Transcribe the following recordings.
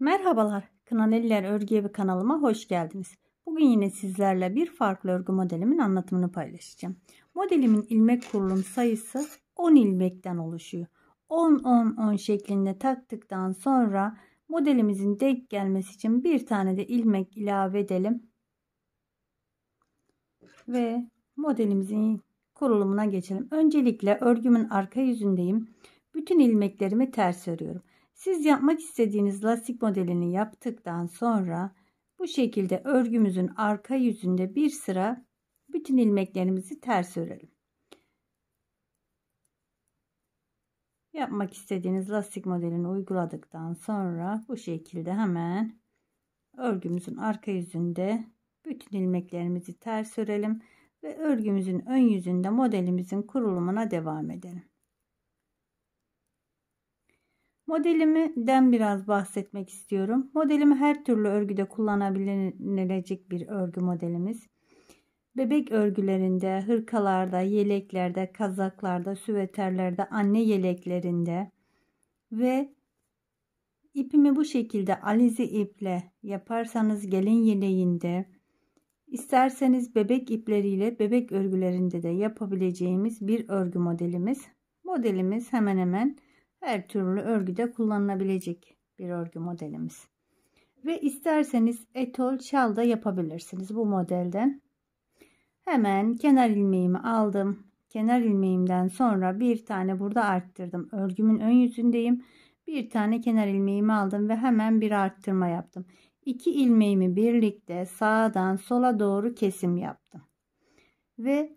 Merhabalar Kınaneliler Örgü Evi kanalıma hoş geldiniz. Bugün yine sizlerle bir farklı örgü modelimin anlatımını paylaşacağım. Modelimin ilmek kurulum sayısı 10 ilmekten oluşuyor. 10-10-10 şeklinde taktıktan sonra modelimizin denk gelmesi için bir tane de ilmek ilave edelim. Ve modelimizin kurulumuna geçelim. Öncelikle örgümün arka yüzündeyim. Bütün ilmeklerimi ters örüyorum. Siz yapmak istediğiniz lastik modelini yaptıktan sonra bu şekilde örgümüzün arka yüzünde bir sıra bütün ilmeklerimizi ters örelim. Yapmak istediğiniz lastik modelini uyguladıktan sonra bu şekilde hemen örgümüzün arka yüzünde bütün ilmeklerimizi ters örelim ve örgümüzün ön yüzünde modelimizin kurulumuna devam edelim. Modelimden biraz bahsetmek istiyorum. Modelimi her türlü örgüde kullanabililecek bir örgü modelimiz. Bebek örgülerinde, hırkalarda, yeleklerde, kazaklarda, süveterlerde, anne yeleklerinde ve ipimi bu şekilde alizi iple yaparsanız gelin yeleğinde, isterseniz bebek ipleriyle bebek örgülerinde de yapabileceğimiz bir örgü modelimiz. Modelimiz hemen hemen her türlü örgüde kullanılabilecek bir örgü modelimiz. Ve isterseniz etol şal da yapabilirsiniz bu modelden. Hemen kenar ilmeğimi aldım. Kenar ilmeğimden sonra bir tane burada arttırdım. Örgümün ön yüzündeyim. Bir tane kenar ilmeğimi aldım ve hemen bir arttırma yaptım. İki ilmeğimi birlikte sağdan sola doğru kesim yaptım. Ve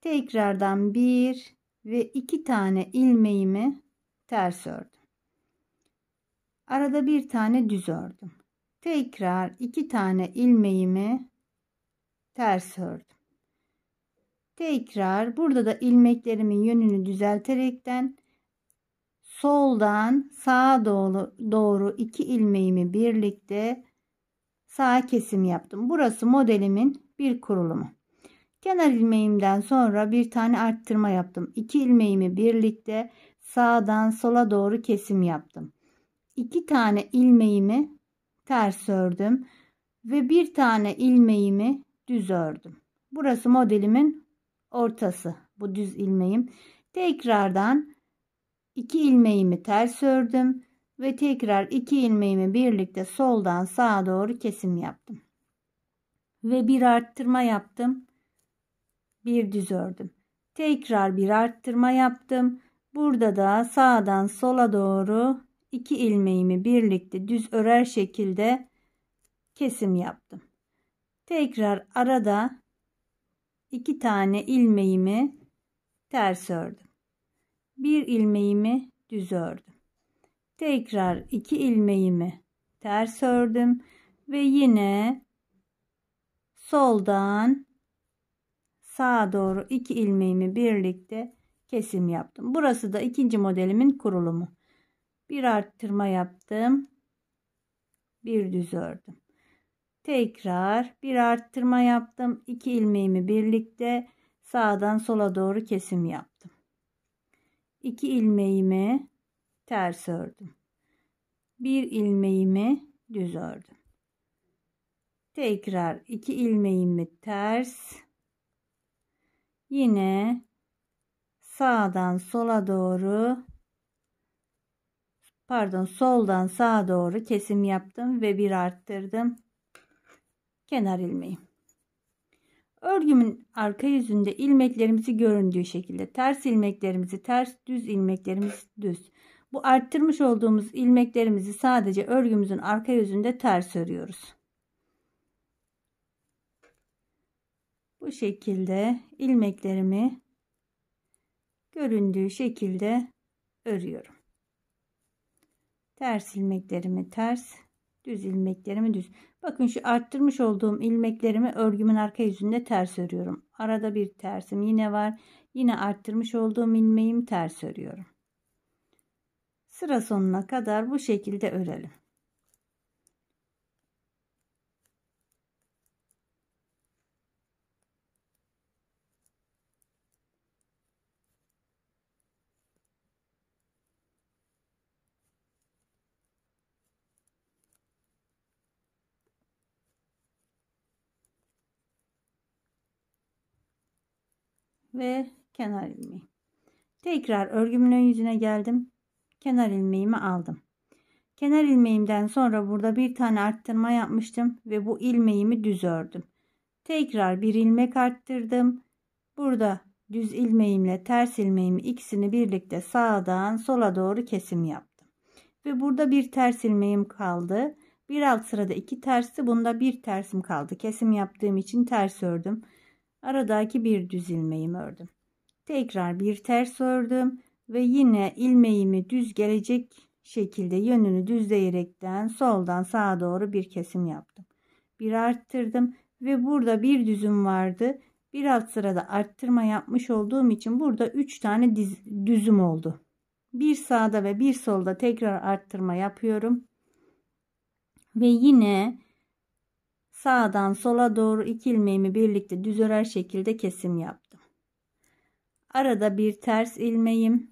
tekrardan bir ve iki tane ilmeğimi ters ördüm. Arada bir tane düz ördüm. Tekrar iki tane ilmeğimi ters ördüm. Tekrar burada da ilmeklerimin yönünü düzelterekten soldan sağa doğru, doğru iki ilmeğimi birlikte sağ kesim yaptım. Burası modelimin bir kurulumu. Kenar ilmeğimden sonra bir tane arttırma yaptım. İki ilmeğimi birlikte sağdan sola doğru kesim yaptım. 2 tane ilmeğimi ters ördüm ve bir tane ilmeğimi düz ördüm. Burası modelimin ortası. Bu düz ilmeğim. Tekrardan 2 ilmeğimi ters ördüm ve tekrar 2 ilmeğimi birlikte soldan sağa doğru kesim yaptım. Ve bir arttırma yaptım. Bir düz ördüm. Tekrar bir arttırma yaptım Burada da sağdan sola doğru iki ilmeğimi birlikte düz örer şekilde kesim yaptım. Tekrar arada iki tane ilmeğimi ters ördüm. Bir ilmeğimi düz ördüm. Tekrar iki ilmeğimi ters ördüm ve yine soldan sağa doğru iki ilmeğimi birlikte kesim yaptım. Burası da ikinci modelimin kurulumu. Bir arttırma yaptım. Bir düz ördüm. Tekrar bir arttırma yaptım. İki ilmeğimi birlikte sağdan sola doğru kesim yaptım. İki ilmeğimi ters ördüm. Bir ilmeğimi düz ördüm. Tekrar iki ilmeğimi ters yine sağdan sola doğru pardon soldan sağa doğru kesim yaptım ve bir arttırdım kenar ilmeği örgümün arka yüzünde ilmeklerimizi göründüğü şekilde ters ilmeklerimizi ters düz ilmeklerimiz düz bu arttırmış olduğumuz ilmeklerimizi sadece örgümüzün arka yüzünde ters örüyoruz bu şekilde ilmeklerimi göründüğü şekilde örüyorum. Ters ilmeklerimi ters, düz ilmeklerimi düz. Bakın şu arttırmış olduğum ilmeklerimi örgümün arka yüzünde ters örüyorum. Arada bir tersim yine var. Yine arttırmış olduğum ilmeğim ters örüyorum. Sıra sonuna kadar bu şekilde örelim. ve kenar ilmeği. Tekrar örgümün ön yüzüne geldim. Kenar ilmeğimi aldım. Kenar ilmeğimden sonra burada bir tane arttırma yapmıştım ve bu ilmeğimi düz ördüm. Tekrar bir ilmek arttırdım. Burada düz ilmeğimle ters ilmeğimi ikisini birlikte sağdan sola doğru kesim yaptım. Ve burada bir ters ilmeğim kaldı. Bir alt sırada iki tersi bunda bir tersim kaldı. Kesim yaptığım için ters ördüm aradaki bir düz ilmeğimi ördüm. Tekrar bir ters ördüm ve yine ilmeğimi düz gelecek şekilde yönünü düzleyerekten soldan sağa doğru bir kesim yaptım. Bir arttırdım ve burada bir düzüm vardı. Bir alt sırada arttırma yapmış olduğum için burada 3 tane diz, düzüm oldu. Bir sağda ve bir solda tekrar arttırma yapıyorum. Ve yine sağdan sola doğru iki ilmeğimi birlikte düz örer şekilde kesim yaptım. Arada bir ters ilmeğim.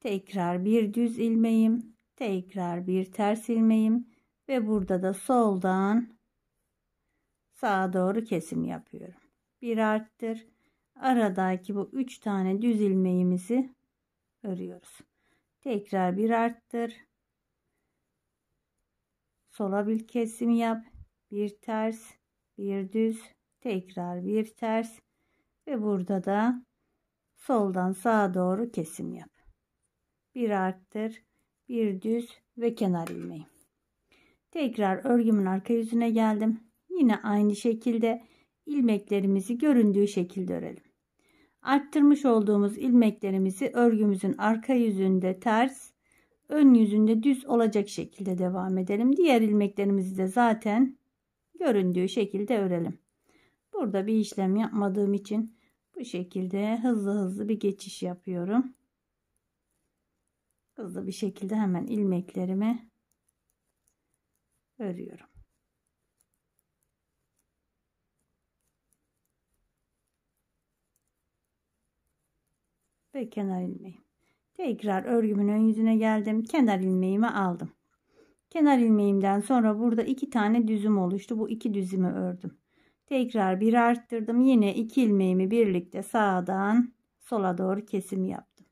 Tekrar bir düz ilmeğim. Tekrar bir ters ilmeğim. Ve burada da soldan sağa doğru kesim yapıyorum. Bir arttır. Aradaki bu üç tane düz ilmeğimizi örüyoruz. Tekrar bir arttır sola bir kesim yap bir ters bir düz tekrar bir ters ve burada da soldan sağa doğru kesim yap bir arttır bir düz ve kenar ilmeği tekrar örgümün arka yüzüne geldim yine aynı şekilde ilmeklerimizi göründüğü şekilde örelim arttırmış olduğumuz ilmeklerimizi örgümüzün arka yüzünde ters ön yüzünde düz olacak şekilde devam edelim. Diğer ilmeklerimizi de zaten göründüğü şekilde örelim. Burada bir işlem yapmadığım için bu şekilde hızlı hızlı bir geçiş yapıyorum. Hızlı bir şekilde hemen ilmeklerimi örüyorum. Ve kenar ilmeği. Tekrar örgümün ön yüzüne geldim. Kenar ilmeğimi aldım. Kenar ilmeğimden sonra burada iki tane düzüm oluştu. Bu iki düzümü ördüm. Tekrar bir arttırdım. Yine iki ilmeğimi birlikte sağdan sola doğru kesim yaptım.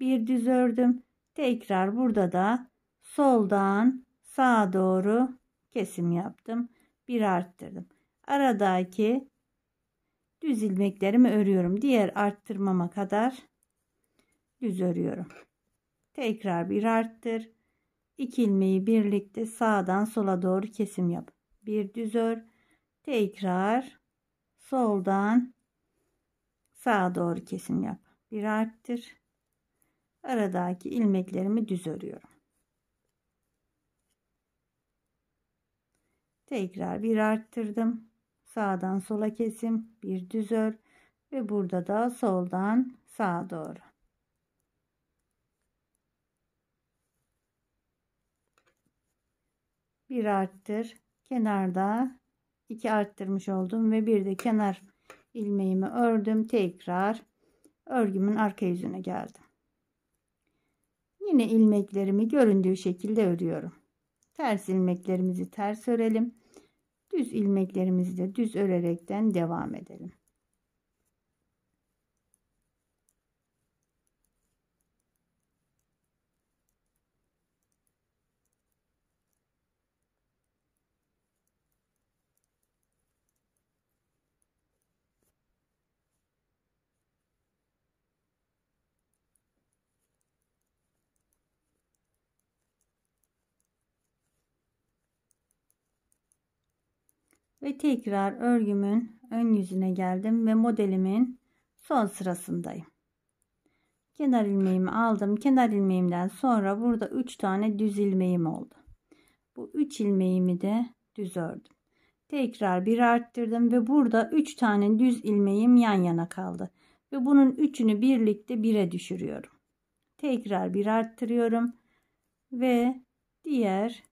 Bir düz ördüm. Tekrar burada da soldan sağa doğru kesim yaptım. Bir arttırdım. Aradaki düz ilmeklerimi örüyorum. Diğer arttırmama kadar düz örüyorum. Tekrar bir arttır. 2 ilmeği birlikte sağdan sola doğru kesim yap. Bir düz ör. Tekrar soldan sağa doğru kesim yap. Bir arttır. Aradaki ilmeklerimi düz örüyorum. Tekrar bir arttırdım. Sağdan sola kesim, bir düz ör ve burada da soldan sağa doğru. bir arttır kenarda iki arttırmış oldum ve bir de kenar ilmeğimi ördüm tekrar örgümün arka yüzüne geldim yine ilmeklerimi göründüğü şekilde örüyorum ters ilmeklerimizi ters örelim düz ilmeklerimizi de düz örerekten devam edelim ve tekrar örgümün ön yüzüne geldim ve modelimin son sırasındayım. Kenar ilmeğimi aldım. Kenar ilmeğimden sonra burada 3 tane düz ilmeğim oldu. Bu 3 ilmeğimi de düz ördüm. Tekrar bir arttırdım ve burada 3 tane düz ilmeğim yan yana kaldı. Ve bunun üçünü birlikte 1'e düşürüyorum. Tekrar bir arttırıyorum ve diğer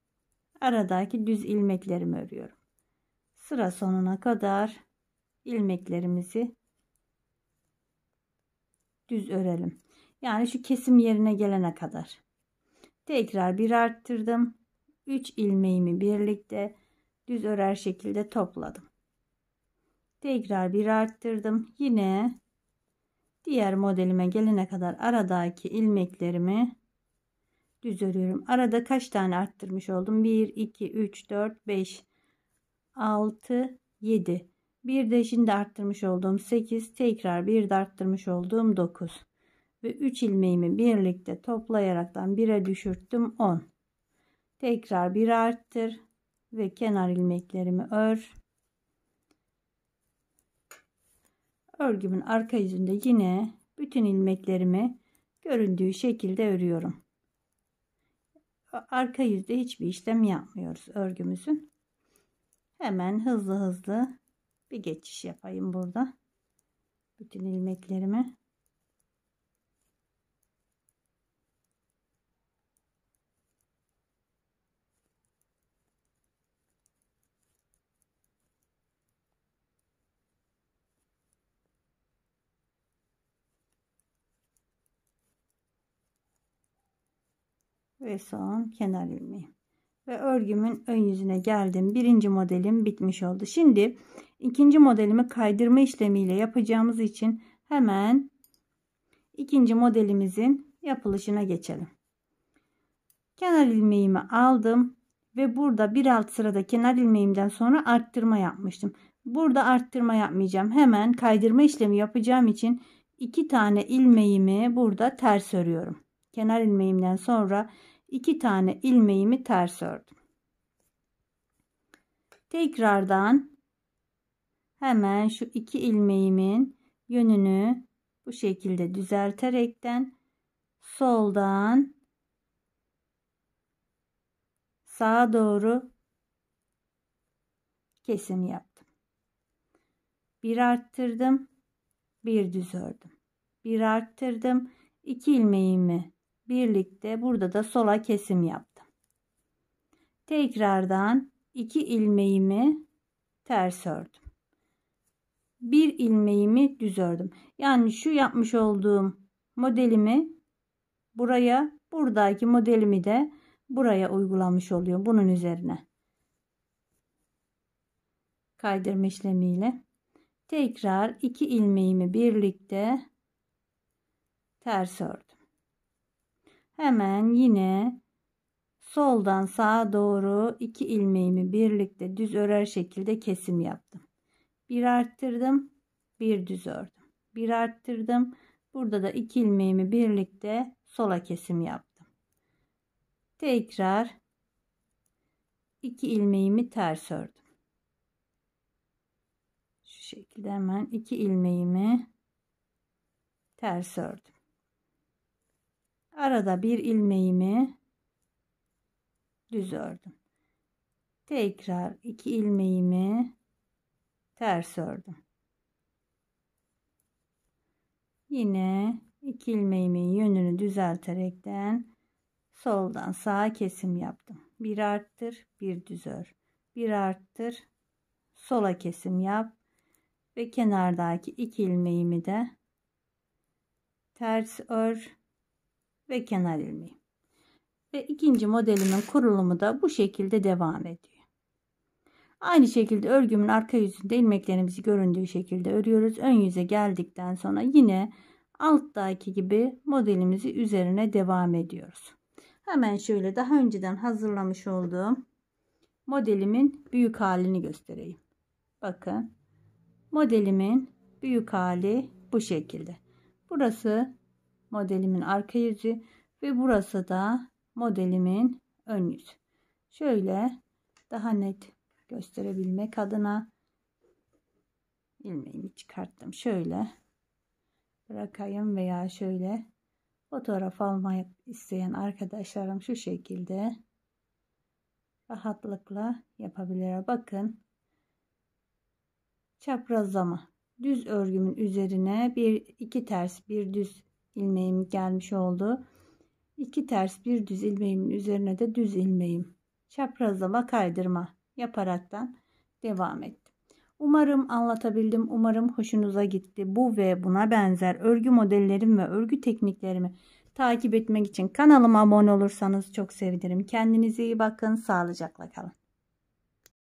aradaki düz ilmeklerimi örüyorum sıra sonuna kadar ilmeklerimizi düz örelim. Yani şu kesim yerine gelene kadar. Tekrar bir arttırdım. 3 ilmeğimi birlikte düz örer şekilde topladım. Tekrar bir arttırdım. Yine diğer modelime gelene kadar aradaki ilmeklerimi düz örüyorum. Arada kaç tane arttırmış oldum? 1, 2, 3, 4, 5, 6, 7. Bir de şimdi arttırmış olduğum 8. Tekrar bir de arttırmış olduğum 9. Ve 3 ilmeğimi birlikte toplayaraktan 1'e düşürttüm 10. Tekrar bir arttır ve kenar ilmeklerimi ör. Örgümün arka yüzünde yine bütün ilmeklerimi göründüğü şekilde örüyorum. Arka yüzde hiçbir işlem yapmıyoruz örgümüzün. Hemen hızlı hızlı bir geçiş yapayım burada. Bütün ilmeklerimi. ve son kenar ilmeği ve örgümün ön yüzüne geldim. Birinci modelim bitmiş oldu. Şimdi ikinci modelimi kaydırma işlemiyle yapacağımız için hemen ikinci modelimizin yapılışına geçelim. Kenar ilmeğimi aldım ve burada bir alt sırada kenar ilmeğimden sonra arttırma yapmıştım. Burada arttırma yapmayacağım. Hemen kaydırma işlemi yapacağım için iki tane ilmeğimi burada ters örüyorum. Kenar ilmeğimden sonra 2 tane ilmeğimi ters ördüm. Tekrardan hemen şu iki ilmeğimin yönünü bu şekilde düzelterekten soldan sağa doğru kesim yaptım. Bir arttırdım, bir düz ördüm. Bir arttırdım, iki ilmeğimi birlikte burada da sola kesim yaptım. Tekrardan 2 ilmeğimi ters ördüm. Bir ilmeğimi düz ördüm. Yani şu yapmış olduğum modelimi buraya, buradaki modelimi de buraya uygulamış oluyor bunun üzerine. Kaydırma işlemiyle. Tekrar iki ilmeğimi birlikte ters ördüm. Hemen yine soldan sağa doğru iki ilmeğimi birlikte düz örer şekilde kesim yaptım. Bir arttırdım, bir düz ördüm. Bir arttırdım. Burada da iki ilmeğimi birlikte sola kesim yaptım. Tekrar iki ilmeğimi ters ördüm. Şu şekilde hemen iki ilmeğimi ters ördüm arada bir ilmeğimi düz ördüm tekrar iki ilmeğimi ters ördüm yine iki ilmeğimin yönünü düzelterekten soldan sağa kesim yaptım bir arttır bir düz ör bir arttır sola kesim yap ve kenardaki iki ilmeğimi de ters ör ve kenar ilmeği. Ve ikinci modelimin kurulumu da bu şekilde devam ediyor. Aynı şekilde örgümün arka yüzünde ilmeklerimizi göründüğü şekilde örüyoruz. Ön yüze geldikten sonra yine alttaki gibi modelimizi üzerine devam ediyoruz. Hemen şöyle daha önceden hazırlamış olduğum modelimin büyük halini göstereyim. Bakın modelimin büyük hali bu şekilde. Burası modelimin arka yüzü ve burası da modelimin ön yüz. Şöyle daha net gösterebilmek adına ilmeğimi çıkarttım. Şöyle bırakayım veya şöyle fotoğraf almayı isteyen arkadaşlarım şu şekilde rahatlıkla yapabilir. Bakın çaprazlama düz örgümün üzerine bir iki ters bir düz ilmeğim gelmiş oldu. 2 ters bir düz ilmeğimin üzerine de düz ilmeğim çaprazlama kaydırma yaparaktan devam ettim. Umarım anlatabildim. Umarım hoşunuza gitti. Bu ve buna benzer örgü modellerim ve örgü tekniklerimi takip etmek için kanalıma abone olursanız çok sevinirim. Kendinize iyi bakın. Sağlıcakla kalın.